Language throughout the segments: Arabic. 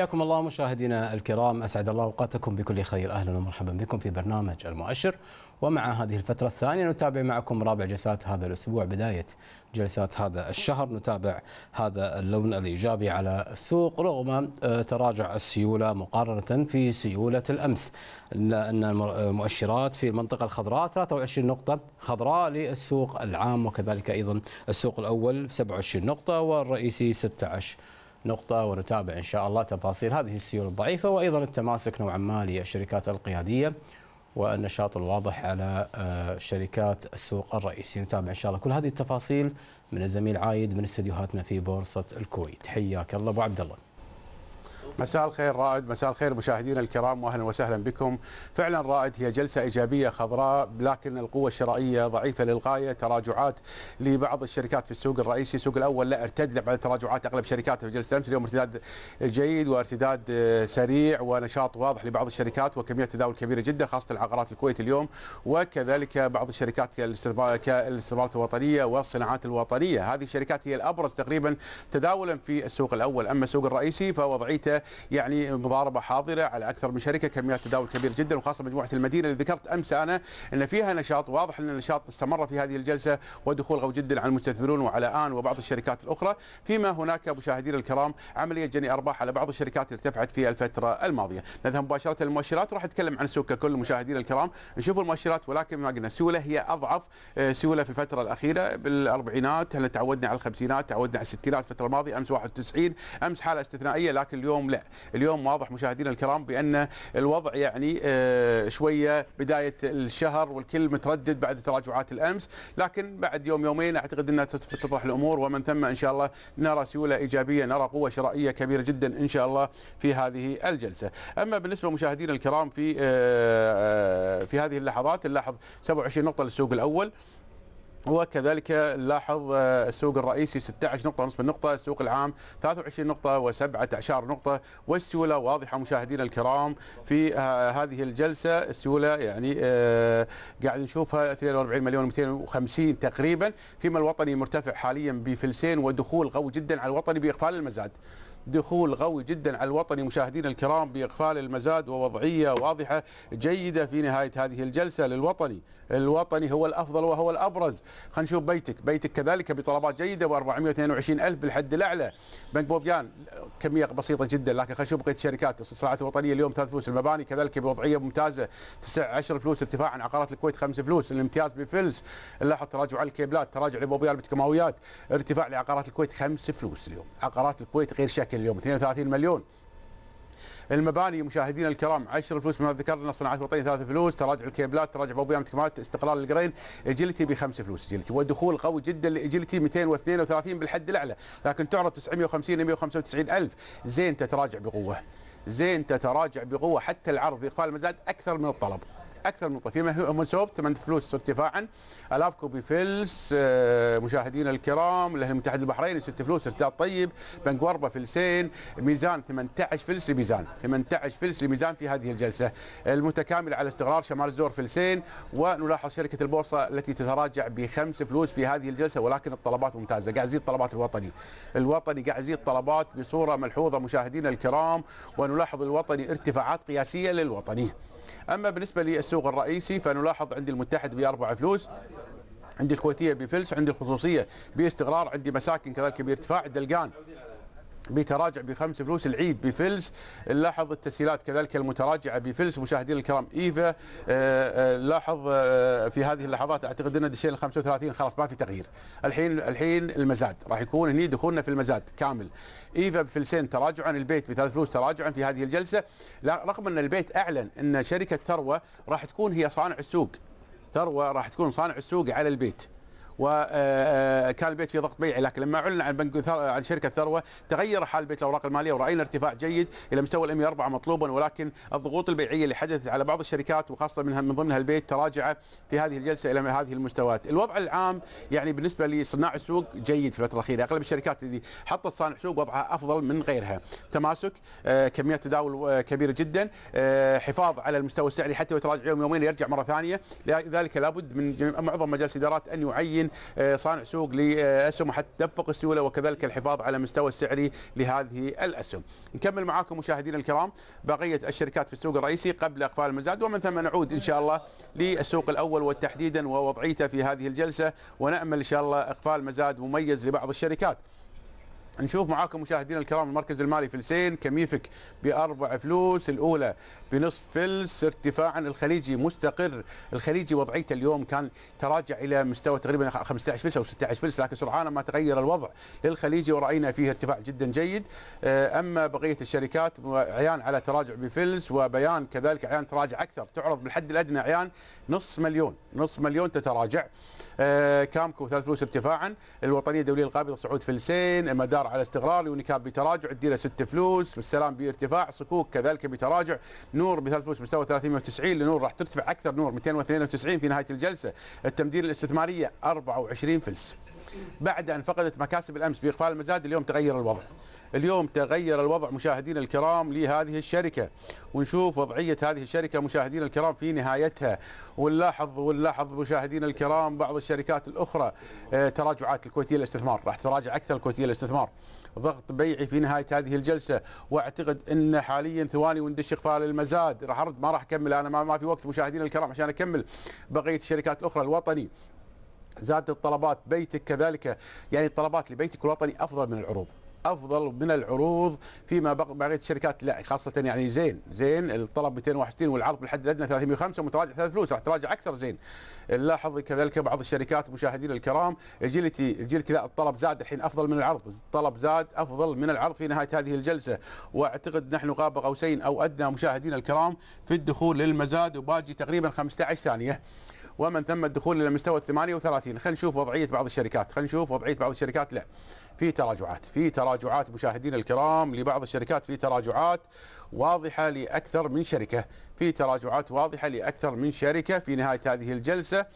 حياكم الله مشاهدينا الكرام اسعد الله اوقاتكم بكل خير اهلا ومرحبا بكم في برنامج المؤشر ومع هذه الفترة الثانية نتابع معكم رابع جلسات هذا الأسبوع بداية جلسات هذا الشهر نتابع هذا اللون الإيجابي على السوق رغم آه، تراجع السيولة مقارنة في سيولة الأمس لأن المؤشرات آه، في المنطقة الخضراء 23 نقطة خضراء للسوق العام وكذلك أيضا السوق الأول 27 نقطة والرئيسي 16 نقطة ونتابع إن شاء الله تفاصيل هذه السيول الضعيفة وأيضا التماسك نوعا ما للشركات القيادية والنشاط الواضح على آه، شركات السوق الرئيسي نتابع إن شاء الله كل هذه التفاصيل من الزميل عايد من استديوهاتنا في بورصة الكويت حياك الله أبو عبد الله مساء الخير رائد مساء الخير مشاهدينا الكرام واهلا وسهلا بكم فعلا رائد هي جلسه ايجابيه خضراء لكن القوه الشرائيه ضعيفه للغايه تراجعات لبعض الشركات في السوق الرئيسي السوق الاول لا ارتد بعد تراجعات اغلب شركاته في جلسه امس اليوم ارتداد جيد وارتداد سريع ونشاط واضح لبعض الشركات وكميه تداول كبيره جدا خاصه العقارات الكويت اليوم وكذلك بعض الشركات كالاستثمارات الوطنيه والصناعات الوطنيه هذه الشركات هي الابرز تقريبا تداولا في السوق الاول اما السوق الرئيسي فوضعيته يعني مضاربه حاضره على اكثر من شركه كميات تداول كبيره جدا وخاصه مجموعه المدينه اللي ذكرت امس انا ان فيها نشاط واضح ان النشاط استمر في هذه الجلسه ودخول قوي جدا على المستثمرون وعلى ان وبعض الشركات الاخرى فيما هناك مشاهدينا الكرام عمليه جني ارباح على بعض الشركات اللي ارتفعت في الفتره الماضيه نذهب مباشره للمؤشرات راح اتكلم عن السوق ككل مشاهدينا الكرام نشوف المؤشرات ولكن ما قلنا السيوله هي اضعف آه، سيوله في الفتره الاخيره بالاربعينات احنا تعودنا على الخمسينات تعودنا على الستينات الفتره الماضيه امس 91 امس حاله استثنائيه لكن اليوم اليوم لا اليوم واضح مشاهدينا الكرام بأن الوضع يعني آه، شوية بداية الشهر والكل متردد بعد تراجعات الأمس لكن بعد يوم يومين أعتقد أنها تتضح الأمور ومن ثم إن شاء الله نرى سيولة إيجابية نرى قوة شرائية كبيرة جدا إن شاء الله في هذه الجلسة أما بالنسبة مشاهدينا الكرام في آه، آه، في هذه اللحظات نلاحظ 27 نقطة للسوق الأول وكذلك نلاحظ آه، السوق الرئيسي 16 نقطة ونصف النقطة، السوق العام 23 نقطة و17 نقطة، والسيولة واضحة مشاهدينا الكرام في آه، هذه الجلسة، السيولة يعني آه، قاعد نشوفها 42 مليون 250 تقريبا، فيما الوطني مرتفع حاليا بفلسين ودخول قوي جدا على الوطني بإقفال المزاد. دخول قوي جدا على الوطني مشاهدينا الكرام باقفال المزاد ووضعيه واضحه جيده في نهايه هذه الجلسه للوطني، الوطني هو الافضل وهو الابرز، خلينا نشوف بيتك، بيتك كذلك بطلبات جيده و422 الف بالحد الاعلى، بنك بوبيان كميه بسيطه جدا لكن خلينا نشوف بقيه الشركات، الصناعات الوطنيه اليوم ثلاث فلوس، المباني كذلك بوضعيه ممتازه تسع 10 فلوس ارتفاع عن عقارات الكويت خمس فلوس، الامتياز بفلس، نلاحظ تراجع على الكيبلات، تراجع لبوبيان بتكماويات، ارتفاع لعقارات الكويت خمس فلوس اليوم، عقارات الكويت غير شكل اليوم 32 مليون المباني مشاهدينا الكرام 10 فلوس ما ذكرنا صناعات وطنيه 3 فلوس تراجع الكيبلات تراجع بوبيان كمالات استقرار الجرين اجلتي ب 5 فلوس اجلتي ودخول قوي جدا لاجلتي 232 بالحد الاعلى لكن تعرض 950 195 الف زين تتراجع بقوه زين تتراجع بقوه حتى العرض باقفال المزاد اكثر من الطلب اكثر من فيما هو سبب ثمن فلوس ارتفاعا الافكو بفلس آه، مشاهدينا الكرام الاهلي المتحد البحريني 6 فلوس ارتداد طيب بنك وربه فلسين ميزان 18 فلس لميزان 18 فلس لميزان في هذه الجلسه المتكامل على استقرار شمال الزور فلسين ونلاحظ شركه البورصه التي تتراجع بخمس فلوس في هذه الجلسه ولكن الطلبات ممتازه قاعد يزيد طلبات الوطني الوطني قاعد يزيد طلبات بصوره ملحوظه مشاهدينا الكرام ونلاحظ الوطني ارتفاعات قياسيه للوطني أما بالنسبة للسوق الرئيسي فنلاحظ عندي المتحد بأربع فلوس عندي الكويتية بفلس عندي الخصوصية باستقرار عندي مساكن كذلك بارتفاع الدلقان بتراجع بخمس فلوس العيد بفلس نلاحظ التسهيلات كذلك المتراجعه بفلس مشاهدينا الكرام ايفا نلاحظ آه، آه، آه، في هذه اللحظات اعتقد ان دشينا 35 خلاص ما في تغيير الحين الحين المزاد راح يكون هني دخولنا في المزاد كامل ايفا بفلسين تراجعا البيت بثلاث فلوس تراجعا في هذه الجلسه لا رغم ان البيت اعلن ان شركه ثروه راح تكون هي صانع السوق ثروه راح تكون صانع السوق على البيت وكان آه، آه، البيت في ضغط بيعي لكن لما اعلن عن بنك عن شركه ثروه تغير حال بيت الاوراق الماليه وراينا ارتفاع جيد الى مستوى ال 104 مطلوبا ولكن الضغوط البيعيه اللي حدثت على بعض الشركات وخاصه منها من ضمنها البيت تراجع في هذه الجلسه الى هذه المستويات الوضع العام يعني بالنسبه لصناع السوق جيد في الفتره الاخيره اغلب الشركات اللي حطت صانع سوق وضعها افضل من غيرها تماسك آه، كميات تداول كبيره جدا حفاظ على المستوى السعري حتى يتراجع يوم يومين يرجع مره ثانيه لذلك لابد من معظم مجالس الادارات ان يعين آه، صانع سوق لاسهم حتى تدفق السيوله وكذلك الحفاظ على مستوى السعري لهذه الاسهم. نكمل معاكم مشاهدينا الكرام بقيه الشركات في السوق الرئيسي قبل اقفال المزاد ومن ثم نعود ان شاء الله للسوق الاول وتحديدا ووضعيته في هذه الجلسه ونامل ان شاء الله اقفال مزاد مميز لبعض الشركات. نشوف معاكم مشاهدينا الكرام المركز المالي فلسين كميفك باربع فلوس الاولى بنصف فلس ارتفاعا الخليجي مستقر الخليجي وضعيته اليوم كان تراجع الى مستوى تقريبا 15 فلس او 16 فلس لكن سرعان ما تغير الوضع للخليجي وراينا فيه ارتفاع جدا جيد آه، اما بقيه الشركات عيان على تراجع بفلس وبيان كذلك عيان تراجع اكثر تعرض بالحد الادنى عيان نص مليون نص مليون تتراجع آه، كامكو ثلاث فلوس ارتفاعا الوطنيه الدوليه القابضه صعود فلسين مدار الدولار على استقرار يونيكاب بتراجع الديره 6 فلوس والسلام بارتفاع صكوك كذلك بتراجع نور بثلاث فلوس مستوى 390 لنور راح ترتفع اكثر نور 292 في نهايه الجلسه التمدير الاستثماريه 24 فلس بعد أن فقدت مكاسب الأمس بإقفال المزاد اليوم تغير الوضع اليوم تغير الوضع مشاهدينا الكرام لهذه الشركة ونشوف وضعية هذه الشركة مشاهدينا الكرام في نهايتها ونلاحظ ونلاحظ مشاهدينا الكرام بعض الشركات الأخرى آه، تراجعات الكويتية للاستثمار راح تراجع أكثر الكويتية للاستثمار ضغط بيعي في نهاية هذه الجلسة واعتقد أن حاليا ثواني وندش إقفال المزاد راح أرد ما راح أكمل أنا ما في وقت مشاهدينا الكرام عشان أكمل بقية الشركات الأخرى الوطني زادت الطلبات بيتك كذلك يعني الطلبات لبيتك الوطني افضل من العروض افضل من العروض فيما بقيت الشركات لا خاصه يعني زين زين الطلب 261 والعرض بالحد الادنى 305 متراجع ثلاث فلوس راح تراجع اكثر زين نلاحظ كذلك بعض الشركات مشاهدينا الكرام الجيلتي الجيلتي لا الطلب زاد الحين افضل من العرض الطلب زاد افضل من العرض في نهايه هذه الجلسه واعتقد نحن غاب قوسين او ادنى مشاهدينا الكرام في الدخول للمزاد وباقي تقريبا 15 ثانيه ومن ثم الدخول الى مستوى ال 38 خلينا نشوف وضعيه بعض الشركات خلينا نشوف وضعيه بعض الشركات لا في تراجعات في تراجعات مشاهدينا الكرام لبعض الشركات في تراجعات واضحه لاكثر من شركه في تراجعات واضحه لاكثر من شركه في نهايه هذه الجلسه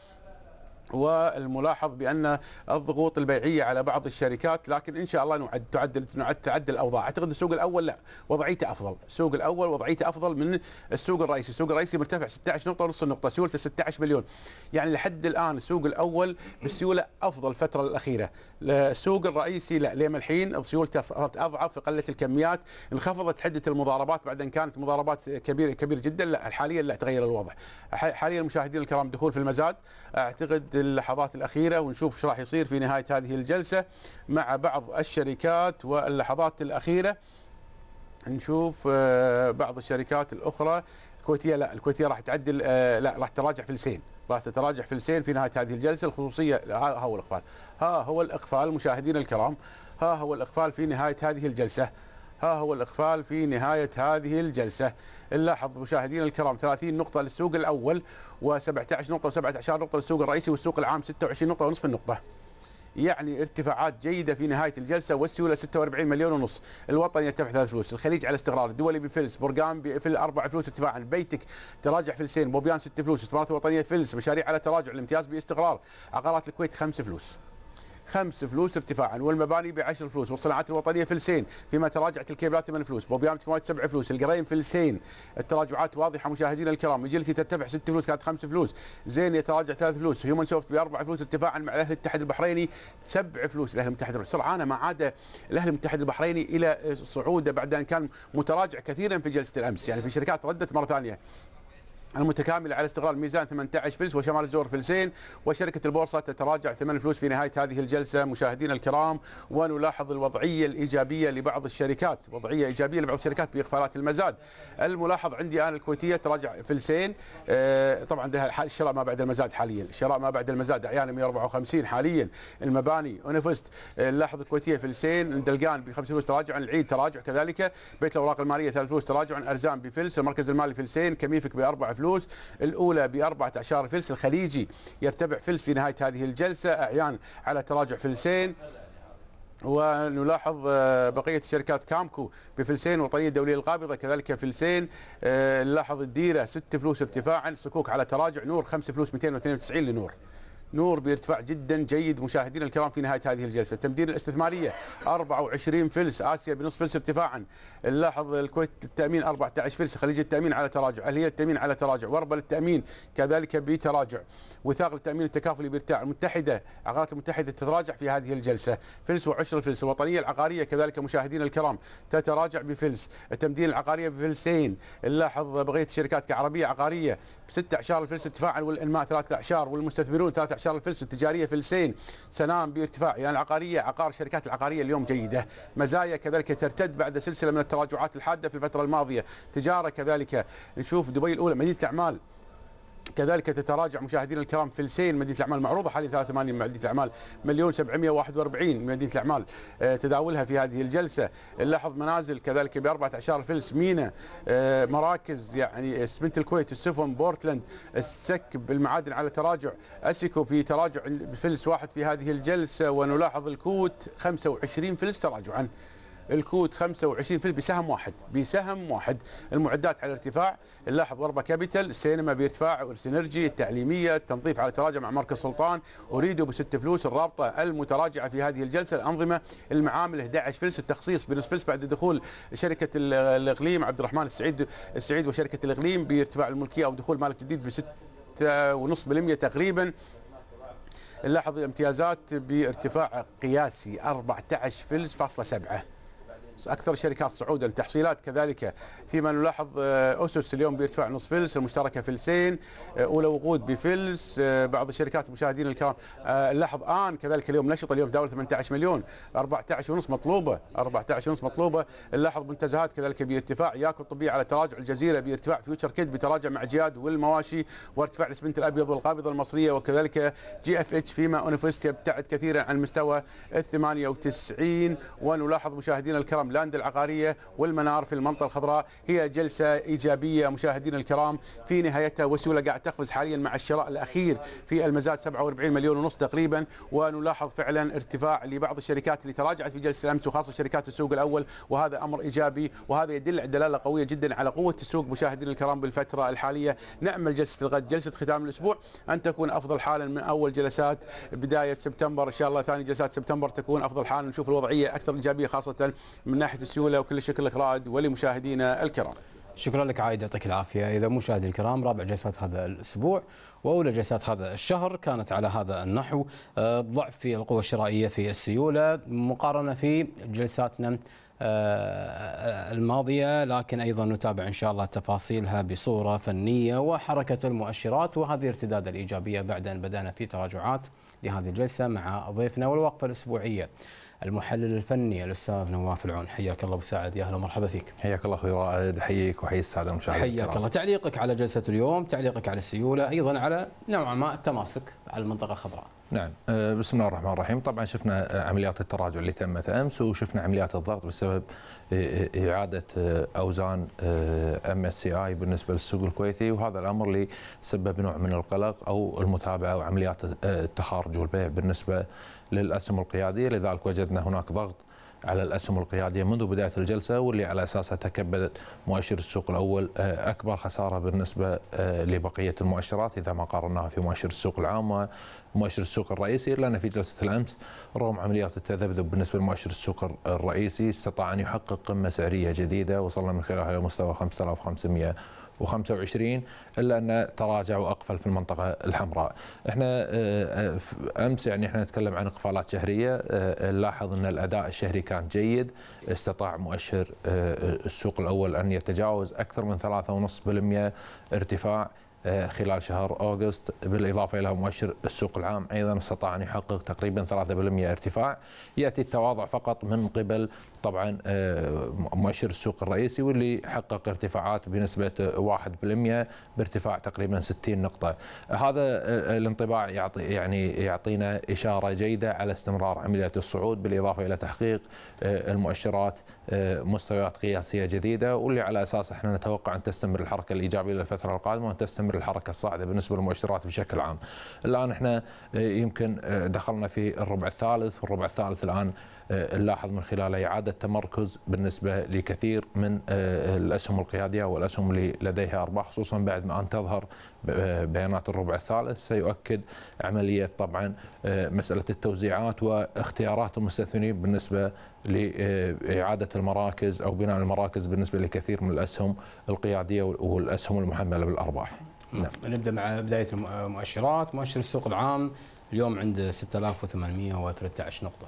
والملاحظ بان الضغوط البيعيه على بعض الشركات لكن ان شاء الله نعد تعدل نعد تعدل الاوضاع اعتقد السوق الاول لا وضعيته افضل السوق الاول وضعيته افضل من السوق الرئيسي السوق الرئيسي مرتفع 16 نقطه ونص نقطه سيولته 16 مليون يعني لحد الان السوق الاول بالسيوله افضل الفتره الاخيره السوق الرئيسي لا لما الحين سيولته صارت اضعف قلت الكميات انخفضت حده المضاربات بعد ان كانت مضاربات كبيره كبير جدا لا حاليا لا تغير الوضع حاليا المشاهدين الكرام دخول في المزاد اعتقد اللحظات الأخيرة ونشوف ايش راح يصير في نهاية هذه الجلسة مع بعض الشركات واللحظات الأخيرة نشوف آه، بعض الشركات الأخرى الكويتية لا الكويتية راح تعدل آه، لا راح تراجع فلسين راح تتراجع فلسين في نهاية هذه الجلسة الخصوصية ها هو الإقفال ها هو الإقفال مشاهدينا الكرام ها هو الإقفال في نهاية هذه الجلسة ها هو الإقفال في نهاية هذه الجلسة نلاحظ مشاهدينا الكرام 30 نقطة للسوق الأول و17 نقطة و17 نقطة للسوق الرئيسي والسوق العام 26 نقطة ونصف النقطة يعني ارتفاعات جيدة في نهاية الجلسة والسيولة 46 مليون ونص الوطني يرتفع ثلاث فلوس الخليج على استقرار الدولي بفلس برقان بفل أربع فلوس ارتفاعا بيتك تراجع فلسين بوبيان ست فلوس استثمارات وطنية فلس مشاريع على تراجع الامتياز باستقرار عقارات الكويت خمس فلوس خمس فلوس ارتفاعا والمباني بعشر فلوس والصناعات الوطنيه فلسين فيما تراجعت الكيبلات ثمان فلوس بوبيام تكوات سبع فلوس القرين فلسين التراجعات واضحه مشاهدينا الكرام مجلتي ترتفع ست فلوس كانت خمس فلوس زين يتراجع ثلاث فلوس هيومن سوفت باربع فلوس ارتفاعا مع الاهلي الاتحاد البحريني سبع فلوس الاهلي المتحد سرعان ما عاد الاهلي المتحد البحريني الى صعوده بعد ان كان متراجع كثيرا في جلسه الامس يعني في شركات ردت مره ثانيه المتكاملة على استقرار ميزان 18 فلس وشمال الزور فلسين وشركة البورصة تتراجع 8 فلوس في نهاية هذه الجلسة مشاهدينا الكرام ونلاحظ الوضعية الإيجابية لبعض الشركات وضعية إيجابية لبعض الشركات بإخفالات المزاد الملاحظ عندي أنا الكويتية تراجع فلسين آه، طبعا لها الشراء ما بعد المزاد حاليا الشراء ما بعد المزاد أعيانا 154 حاليا المباني أونفست آه، نلاحظ الكويتية فلسين دلقان ب 5 فلوس تراجع العيد تراجع كذلك بيت الأوراق المالية 3 فلوس تراجع أرزان بفلس المركز المالي فلسين كميفك ب 4 فلوس فلوس الأولى ب 14 فلس الخليجي يرتفع فلس في نهاية هذه الجلسة أعيان على تراجع فلسين ونلاحظ آه، بقية الشركات كامكو بفلسين وطنية الدولية القابضة كذلك فلسين آه، نلاحظ الديرة ست فلوس ارتفاعا سكوك على تراجع نور خمس فلوس 292 لنور نور بارتفاع جدا جيد مشاهدينا الكرام في نهايه هذه الجلسه التمدير الاستثماريه 24 فلس اسيا بنصف فلس ارتفاعا نلاحظ الكويت التامين 14 فلس خليج التامين على تراجع الهلال التامين على تراجع وربل التامين كذلك بتراجع وثاق التامين التكافلي بارتفاع المتحده عقارات المتحده تتراجع في هذه الجلسه فلس وعشر الفلس الوطنيه العقاريه كذلك مشاهدينا الكرام تتراجع بفلس التمدين العقاريه بفلسين نلاحظ بقيه الشركات كعربيه عقاريه 16 فلس ارتفاعا والانماء 3 اعشار والمستثمرون 3 شارل الفلس التجاريه فلسين سنام بارتفاع يعني العقاريه عقار الشركات العقاريه اليوم جيده مزايا كذلك ترتد بعد سلسله من التراجعات الحاده في الفتره الماضيه تجاره كذلك نشوف دبي الاولى مدينه الاعمال كذلك تتراجع مشاهدينا الكرام فلسين مدينه الاعمال معروضه حاليا 83 مدينه الاعمال مليون 741 مدينه الاعمال آه، تداولها في هذه الجلسه نلاحظ منازل كذلك ب 14 فلس مينا آه، مراكز يعني اسمنت الكويت السفن بورتلاند السك بالمعادن على تراجع اسيكو في تراجع فلس واحد في هذه الجلسه ونلاحظ الكوت 25 فلس تراجعا الكوت 25% بسهم واحد بسهم واحد المعدات على ارتفاع نلاحظ ضربه كابيتال السينما بارتفاع والسينرجي التعليميه التنظيف على تراجع مع مركز سلطان اريدو بست فلوس الرابطه المتراجعه في هذه الجلسه الانظمه المعامل 11 فلس التخصيص بنصف فلس بعد دخول شركه الاقليم عبد الرحمن السعيد السعيد وشركه الاقليم بارتفاع الملكيه او دخول مالك جديد بست ونص بالمئة تقريبا نلاحظ الامتيازات بارتفاع قياسي 14 فلس فاصلة سبعة اكثر الشركات صعودا تحصيلات كذلك فيما نلاحظ آه، اسس اليوم بيرتفع نصف فلس المشتركه فلسين آه، اولى وقود بفلس آه، بعض الشركات المشاهدين الكرام نلاحظ ان كذلك اليوم نشط اليوم داول 18 مليون 14 ونص مطلوبه 14 ونص مطلوبه نلاحظ منتزهات كذلك بارتفاع ياكو الطبيعي على تراجع الجزيره بارتفاع فيوتشر كيد بتراجع مع جياد والمواشي وارتفاع الاسمنت الابيض والقابضه المصريه وكذلك جي اف اتش فيما انفستيا ابتعد كثيرا عن مستوى ال 98 ونلاحظ مشاهدينا الكرام محرم لاند العقارية والمنار في المنطقة الخضراء هي جلسة إيجابية مشاهدينا الكرام في نهايتها وسيولة قاعد تقفز حاليا مع الشراء الأخير في المزاد 47 مليون ونص تقريبا ونلاحظ فعلا ارتفاع لبعض الشركات اللي تراجعت في جلسة الأمس وخاصة شركات السوق الأول وهذا أمر إيجابي وهذا يدل دلالة قوية جدا على قوة السوق مشاهدينا الكرام بالفترة الحالية نأمل جلسة الغد جلسة ختام الأسبوع أن تكون أفضل حالا من أول جلسات بداية سبتمبر إن شاء الله ثاني جلسات سبتمبر تكون أفضل حالا نشوف الوضعية أكثر إيجابية خاصة من ناحيه السيوله وكل شكل لك رائد ولمشاهدينا الكرام شكرا لك عايد يعطيك العافيه اذا مشاهدي الكرام رابع جلسات هذا الاسبوع واولى جلسات هذا الشهر كانت على هذا النحو آه، ضعف في القوه الشرائيه في السيوله مقارنه في جلساتنا آه، الماضية لكن أيضا نتابع إن شاء الله تفاصيلها بصورة فنية وحركة المؤشرات وهذه ارتداد الإيجابية بعد أن بدأنا في تراجعات لهذه الجلسة مع ضيفنا والوقفة الأسبوعية المحلل الفني الاستاذ نواف العون حياك الله ابو سعد يا اهلا ومرحبا فيك حياك الله اخوي رائد حييك وحيي الساده المشاهدين حياك الله تعليقك على جلسه اليوم تعليقك على السيوله ايضا على نوعا ما التماسك على المنطقه الخضراء نعم آه، بسم الله الرحمن الرحيم طبعا شفنا عمليات التراجع اللي تمت امس وشفنا عمليات الضغط بسبب اعاده آه، اوزان ام اس سي اي بالنسبه للسوق الكويتي وهذا الامر اللي سبب نوع من القلق او المتابعه وعمليات التخارج آه، والبيع بالنسبه للاسهم القياديه لذلك وجدنا هناك ضغط على الأسهم القيادية منذ بداية الجلسة واللي على أساسها تكبدت مؤشر السوق الأول آه، أكبر خسارة بالنسبة آه، لبقية المؤشرات إذا ما قارناها في مؤشر السوق العام ومؤشر السوق الرئيسي إلا أن في جلسة الأمس رغم عمليات التذبذب بالنسبة لمؤشر السوق الرئيسي استطاع أن يحقق قمة سعرية جديدة وصلنا من خلالها إلى مستوى 5500 و25 الا ان تراجع اقفل في المنطقه الحمراء احنا آه، آه، امس يعني احنا نتكلم عن اقفالات شهريه آه، نلاحظ ان الاداء الشهري كان جيد استطاع مؤشر السوق الاول ان يتجاوز اكثر من 3.5% ارتفاع آه، خلال شهر أغسطس بالإضافة إلى مؤشر السوق العام أيضا استطاع أن يحقق تقريبا 3% ارتفاع يأتي التواضع فقط من قبل طبعا آه، مؤشر السوق الرئيسي واللي حقق ارتفاعات بنسبة 1% بارتفاع تقريبا 60 نقطة هذا آه، الانطباع يعطي يعني يعطينا إشارة جيدة على استمرار عملية الصعود بالإضافة إلى تحقيق المؤشرات مستويات قياسية جديدة واللي على أساس احنا نتوقع أن تستمر الحركة الإيجابية للفترة القادمة وأن تستمر تستمر الحركه الصاعده بالنسبه للمؤشرات بشكل عام. الان احنا آه، يمكن آه، دخلنا في الربع الثالث، والربع الثالث الان آه، نلاحظ من خلاله اعاده تمركز بالنسبه لكثير من الاسهم القياديه والاسهم اللي لديها ارباح خصوصا بعد ما ان تظهر بيانات الربع الثالث سيؤكد عملية طبعا آه، مسألة التوزيعات واختيارات المستثمرين بالنسبة لإعادة المراكز أو بناء المراكز بالنسبة لكثير من الأسهم القيادية والأسهم المحملة بالأرباح نعم. نبدأ مع بداية المؤشرات مؤشر السوق العام اليوم عند 6813 نقطة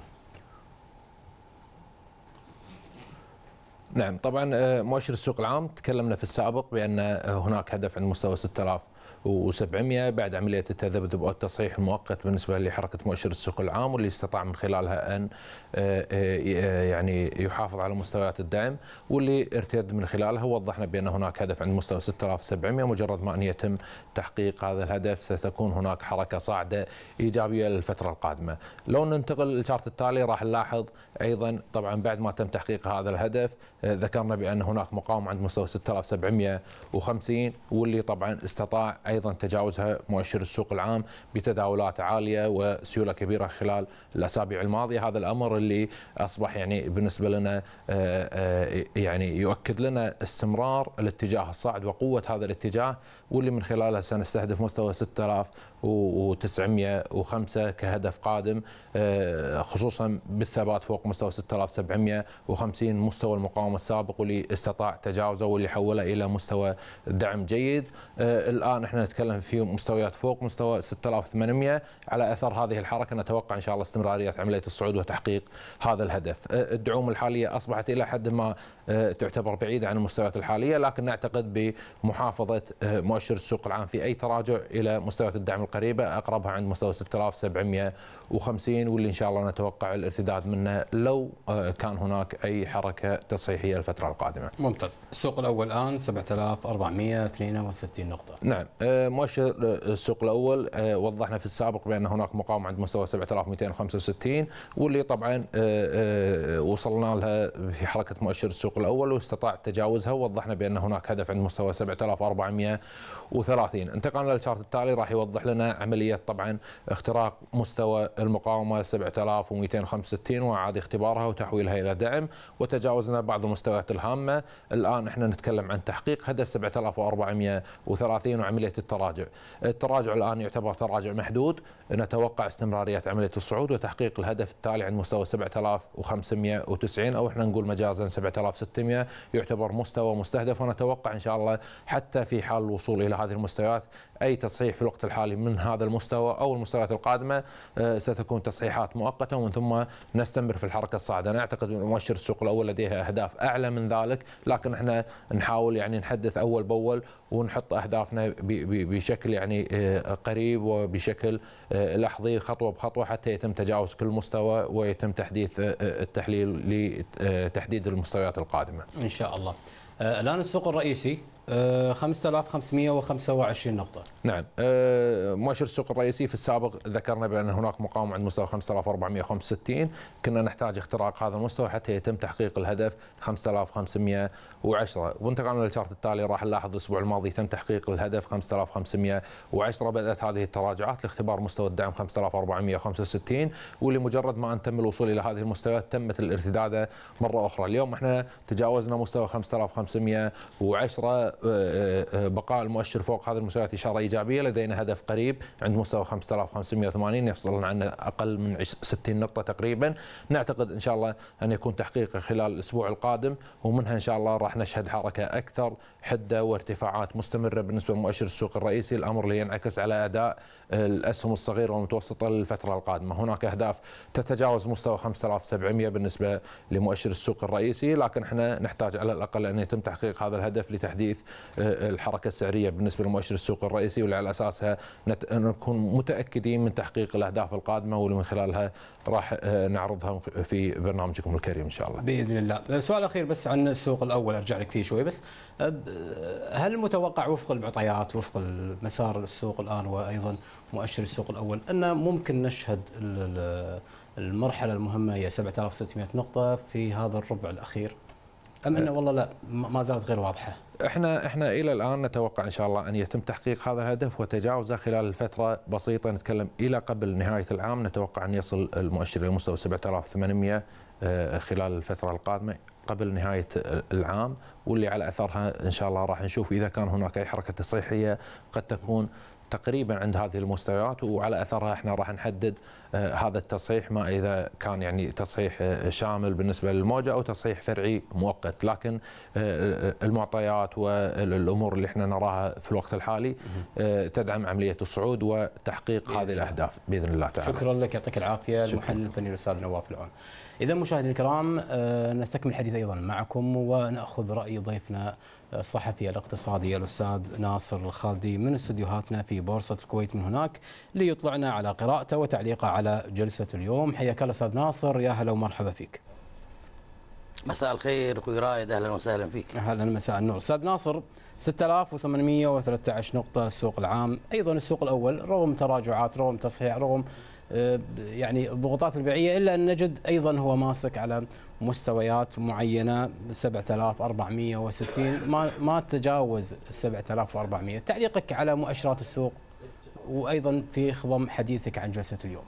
نعم طبعا آه، مؤشر السوق العام تكلمنا في السابق بان هناك هدف عند مستوى 6000 و700 بعد عملية التذبذب والتصحيح المؤقت بالنسبة لحركة مؤشر السوق العام واللي استطاع من خلالها أن آه، آه، يعني يحافظ على مستويات الدعم واللي ارتد من خلالها وضحنا بأن هناك هدف عند مستوى 6700 مجرد ما أن يتم تحقيق هذا الهدف ستكون هناك حركة صاعدة إيجابية للفترة القادمة لو ننتقل للشارت التالي راح نلاحظ أيضا طبعا بعد ما تم تحقيق هذا الهدف آه، ذكرنا بأن هناك مقاومة عند مستوى 6750 واللي طبعا استطاع ايضا تجاوزها مؤشر السوق العام بتداولات عاليه وسيوله كبيره خلال الاسابيع الماضيه هذا الامر اللي اصبح يعني بالنسبه لنا آه، آه، يعني يؤكد لنا استمرار الاتجاه الصاعد وقوه هذا الاتجاه واللي من خلاله سنستهدف مستوى 6905 كهدف قادم آه، خصوصا بالثبات فوق مستوى 6750 مستوى المقاومه السابق واللي استطاع تجاوزه واللي حوله الى مستوى دعم جيد الان نحن نتكلم في مستويات فوق مستوى 6800 على اثر هذه الحركه نتوقع ان شاء الله استمراريه عمليه الصعود وتحقيق هذا الهدف الدعوم الحاليه اصبحت الى حد ما آه، تعتبر بعيدة عن المستويات الحالية لكن نعتقد بمحافظة آه، مؤشر السوق العام في أي تراجع إلى مستويات الدعم القريبة أقربها عند مستوى 6750 واللي إن شاء الله نتوقع الارتداد منه لو آه، كان هناك أي حركة تصحيحية الفترة القادمة ممتاز السوق الأول الآن 7462 نقطة نعم مؤشر السوق الأول وضحنا في السابق بأن هناك مقاومة عند مستوى 7265 واللي طبعا وصلنا لها في حركة مؤشر السوق الأول واستطاع تجاوزها ووضحنا بأن هناك هدف عند مستوى 7430 انتقلنا للشارت التالي راح يوضح لنا عملية طبعا اختراق مستوى المقاومة 7265 وإعادة اختبارها وتحويلها إلى دعم وتجاوزنا بعض المستويات الهامة الآن احنا نتكلم عن تحقيق هدف 7430 وعملية التراجع التراجع الآن يعتبر تراجع محدود نتوقع استمرارية عملية الصعود وتحقيق الهدف التالي عند مستوى 7590 أو احنا نقول مجازا 7600 600 يعتبر مستوى مستهدف ونتوقع إن شاء الله حتى في حال الوصول إلى هذه المستويات أي تصحيح في الوقت الحالي من هذا المستوى أو المستويات القادمة آه، ستكون تصحيحات مؤقتة ومن ثم نستمر في الحركة الصاعدة أنا أعتقد مؤشر السوق الأول لديها أهداف أعلى من ذلك لكن احنا نحاول يعني نحدث أول بأول ونحط أهدافنا بشكل يعني آه، قريب وبشكل آه، لحظي خطوة بخطوة حتى يتم تجاوز كل مستوى ويتم تحديث التحليل لتحديد المستويات القادمة القادمه. ان شاء الله. آه، الان السوق الرئيسي 5525 آه، نقطة نعم آه، مؤشر السوق الرئيسي في السابق ذكرنا بأن هناك مقاومة عند مستوى 5465 كنا نحتاج اختراق هذا المستوى حتى يتم تحقيق الهدف 5510 وانتقلنا للشارت التالي راح نلاحظ الأسبوع الماضي تم تحقيق الهدف 5510 بدأت هذه التراجعات لاختبار مستوى الدعم 5465 ولمجرد ما أن تم الوصول إلى هذه المستويات تمت الارتدادة مرة أخرى اليوم احنا تجاوزنا مستوى 5510 بقاء المؤشر فوق هذه المستويات إشارة إيجابية لدينا هدف قريب عند مستوى 5580 يفصل عنه أقل من 60 نقطة تقريبا نعتقد إن شاء الله أن يكون تحقيقه خلال الأسبوع القادم ومنها إن شاء الله راح نشهد حركة أكثر حدة وارتفاعات مستمرة بالنسبة لمؤشر السوق الرئيسي الأمر اللي ينعكس على أداء الأسهم الصغيرة والمتوسطة للفترة القادمة هناك أهداف تتجاوز مستوى 5700 بالنسبة لمؤشر السوق الرئيسي لكن احنا نحتاج على الأقل أن يتم تحقيق هذا الهدف لتحديث آه، الحركه السعريه بالنسبه لمؤشر السوق الرئيسي واللي على اساسها نكون متاكدين من تحقيق الاهداف القادمه واللي من خلالها راح آه، نعرضها في برنامجكم الكريم ان شاء الله. باذن الله. سؤال اخير بس عن السوق الاول ارجع لك فيه شوي بس هل المتوقع وفق المعطيات وفق مسار السوق الان وايضا مؤشر السوق الاول ان ممكن نشهد المرحله المهمه هي 7600 نقطه في هذا الربع الاخير ام انه أه. والله لا ما زالت غير واضحه؟ احنا احنا الى الان نتوقع ان شاء الله ان يتم تحقيق هذا الهدف وتجاوزه خلال الفتره بسيطه نتكلم الى قبل نهايه العام نتوقع ان يصل المؤشر الى مستوى 7800 آه، خلال الفتره القادمه قبل نهايه العام واللي على اثرها ان شاء الله راح نشوف اذا كان هناك اي حركه تصحيحيه قد تكون تقريبا عند هذه المستويات وعلى اثرها احنا راح نحدد آه، هذا التصحيح ما اذا كان يعني تصحيح آه، شامل بالنسبه للموجه او تصحيح فرعي مؤقت لكن آه، المعطيات والامور اللي احنا نراها في الوقت الحالي تدعم عمليه الصعود وتحقيق إيه. هذه الاهداف باذن الله تعالى شكرا لك يعطيك العافيه المحلل الفني الاستاذ نواف العون اذا مشاهدينا الكرام نستكمل الحديث ايضا معكم وناخذ راي ضيفنا الصحفي الاقتصادي الأستاذ ناصر الخالدي من استديوهاتنا في بورصة الكويت من هناك ليطلعنا على قراءته وتعليقه على جلسة اليوم حياك الله أستاذ ناصر يا هلا ومرحبا فيك مساء الخير اخوي رايد اهلا وسهلا فيك اهلا مساء النور استاذ ناصر 6813 نقطه السوق العام ايضا السوق الاول رغم تراجعات رغم تصحيح رغم آه، يعني الضغوطات البيعيه الا ان نجد ايضا هو ماسك على مستويات معينه 7460 ما ما تجاوز 7400 تعليقك على مؤشرات السوق وايضا في خضم حديثك عن جلسه اليوم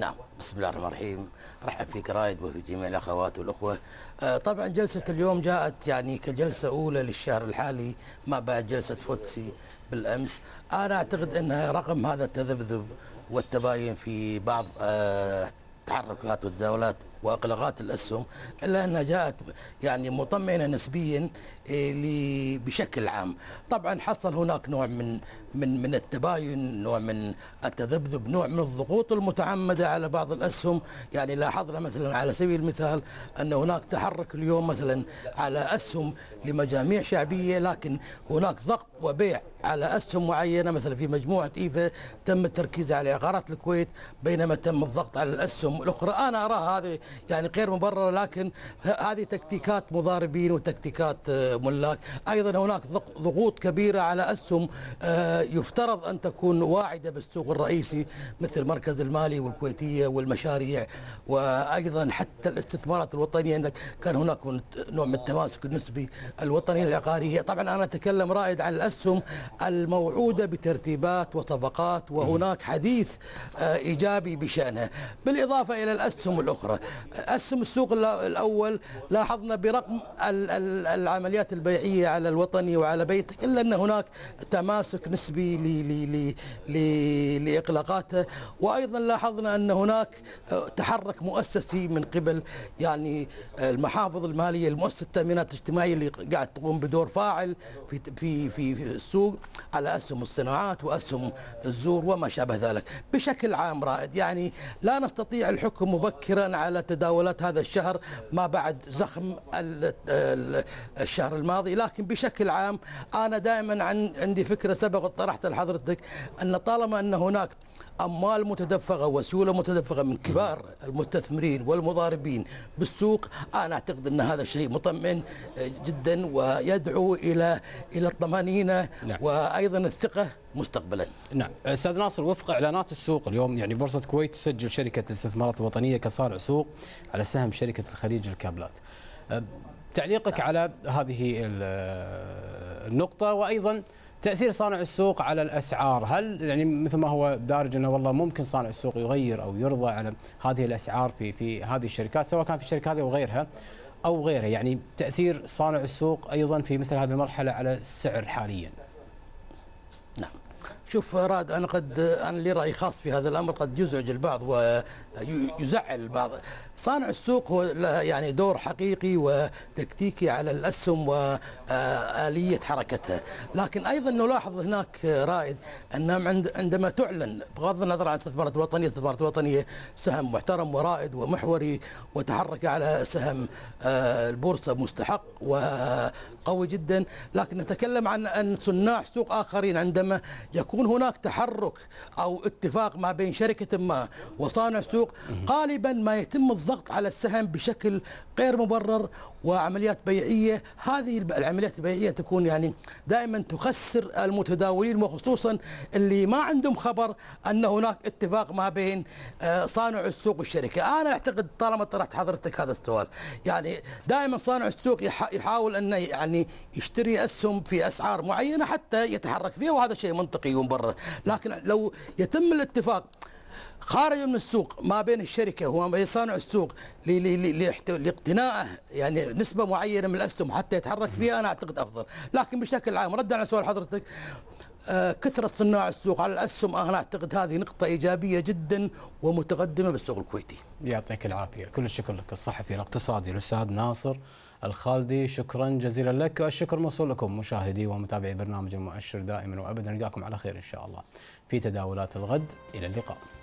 نعم بسم الله الرحمن الرحيم رحب فيك رايد وفي جميع الأخوات والأخوة آه، طبعا جلسة اليوم جاءت يعني كجلسة أولى للشهر الحالي ما بعد جلسة فوتسي بالأمس أنا أعتقد أنها رقم هذا التذبذب والتباين في بعض آه، تحركات والدولات واقلاقات الاسهم الا انها جاءت يعني مطمئنه نسبيا إيه، بشكل عام طبعا حصل هناك نوع من من من التباين نوع من التذبذب نوع من الضغوط المتعمده على بعض الاسهم يعني لاحظنا مثلا على سبيل المثال ان هناك تحرك اليوم مثلا على اسهم لمجاميع شعبيه لكن هناك ضغط وبيع على اسهم معينه مثلا في مجموعه ايفا تم التركيز على عقارات الكويت بينما تم الضغط على الاسهم الاخرى انا ارى هذه يعني غير مبررة لكن هذه تكتيكات مضاربين وتكتيكات آه، ملاك أيضا هناك ضغوط كبيرة على أسهم آه، يفترض أن تكون واعدة بالسوق الرئيسي مثل المركز المالي والكويتية والمشاريع وأيضا حتى الاستثمارات الوطنية أنك كان هناك نوع من التماسك النسبي الوطني العقاري هي طبعا أنا أتكلم رائد عن الأسهم الموعودة بترتيبات وطبقات وهناك حديث آه، إيجابي بشأنها بالإضافة إلى الأسهم الأخرى اسهم السوق الاول لاحظنا برقم العمليات البيعيه على الوطني وعلى بيتك الا ان هناك تماسك نسبي لاغلاقاته وايضا لاحظنا ان هناك تحرك مؤسسي من قبل يعني المحافظ الماليه المؤسسه التامينات الاجتماعيه اللي قاعد تقوم بدور فاعل في في في, في السوق على اسهم الصناعات واسهم الزور وما شابه ذلك بشكل عام رائد يعني لا نستطيع الحكم مبكرا على تداولات هذا الشهر ما بعد زخم الشهر الماضي لكن بشكل عام أنا دائما عندي فكرة سبق وطرحتها لحضرتك أن طالما أن هناك أموال متدفقة وسيولة متدفقة من كبار المستثمرين والمضاربين بالسوق أنا أعتقد أن هذا الشيء مطمئن آه، جدا ويدعو إلى إلى الطمأنينة نعم. وأيضا الثقة مستقبلا نعم آه، استاذ ناصر وفق اعلانات السوق اليوم يعني بورصه الكويت تسجل شركه الاستثمارات الوطنيه كصانع سوق على سهم شركه الخليج الكابلات آه، تعليقك نعم. على هذه النقطه وايضا تاثير صانع السوق على الاسعار هل يعني مثل ما هو دارج انه والله ممكن صانع السوق يغير او يرضى على هذه الاسعار في في هذه الشركات سواء كان في الشركات هذه او غيرها او غيرها يعني تاثير صانع السوق ايضا في مثل هذه المرحله على السعر حاليا نعم شوف راد انا قد انا لي راي خاص في هذا الامر قد يزعج البعض ويزعل البعض صانع السوق هو يعني دور حقيقي وتكتيكي على الأسهم وآلية حركتها لكن أيضا نلاحظ هناك رائد أن نعم، عندما تعلن بغض النظر عن استثمارات الوطنيه استثمارات الوطنيه سهم محترم ورائد ومحوري وتحرك على سهم آه، البورصة مستحق وقوي جدا لكن نتكلم عن أن صناع سوق آخرين عندما يكون هناك تحرك أو اتفاق ما بين شركة ما وصانع سوق غالبا ما يتم الظهر الضغط على السهم بشكل غير مبرر وعمليات بيعيه هذه العمليات البيعيه تكون يعني دائما تخسر المتداولين وخصوصا اللي ما عندهم خبر ان هناك اتفاق ما بين آه، صانع السوق والشركه انا اعتقد طالما طرحت حضرتك هذا السؤال يعني دائما صانع السوق يحاول انه يعني يشتري اسهم في اسعار معينه حتى يتحرك فيها وهذا شيء منطقي ومبرر لكن لو يتم الاتفاق خارج من السوق ما بين الشركة هو صانع السوق لاقتنائه يعني نسبة معينة من الأسهم حتى يتحرك فيها أنا أعتقد أفضل لكن بشكل عام ردا على سؤال حضرتك آه، كثرة صناع السوق على الأسهم أنا أعتقد هذه نقطة إيجابية جدا ومتقدمة بالسوق الكويتي يعطيك العافية كل الشكر لك الصحفي الاقتصادي الأستاذ ناصر الخالدي شكرا جزيلا لك والشكر موصول لكم مشاهدي ومتابعي برنامج المؤشر دائما وأبدا نلقاكم على خير إن شاء الله في تداولات الغد إلى اللقاء